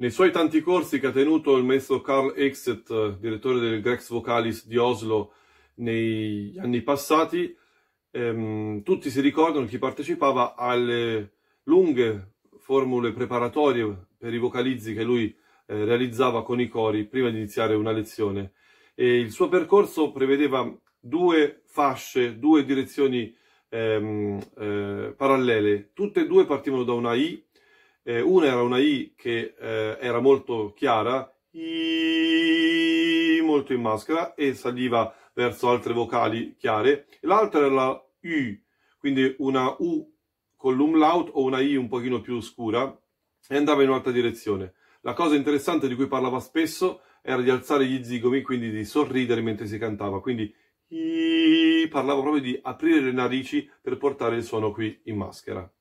Nei suoi tanti corsi che ha tenuto il maestro Carl Exet, eh, direttore del Grex Vocalis di Oslo negli anni passati, ehm, tutti si ricordano chi partecipava alle lunghe formule preparatorie per i vocalizzi che lui eh, realizzava con i cori prima di iniziare una lezione. E il suo percorso prevedeva due fasce, due direzioni ehm, eh, parallele, tutte e due partivano da una I eh, una era una I che eh, era molto chiara, I molto in maschera e saliva verso altre vocali chiare. L'altra era la U, quindi una U con l'umlaut o una I un pochino più scura e andava in un'altra direzione. La cosa interessante di cui parlava spesso era di alzare gli zigomi, quindi di sorridere mentre si cantava. Quindi I parlava proprio di aprire le narici per portare il suono qui in maschera.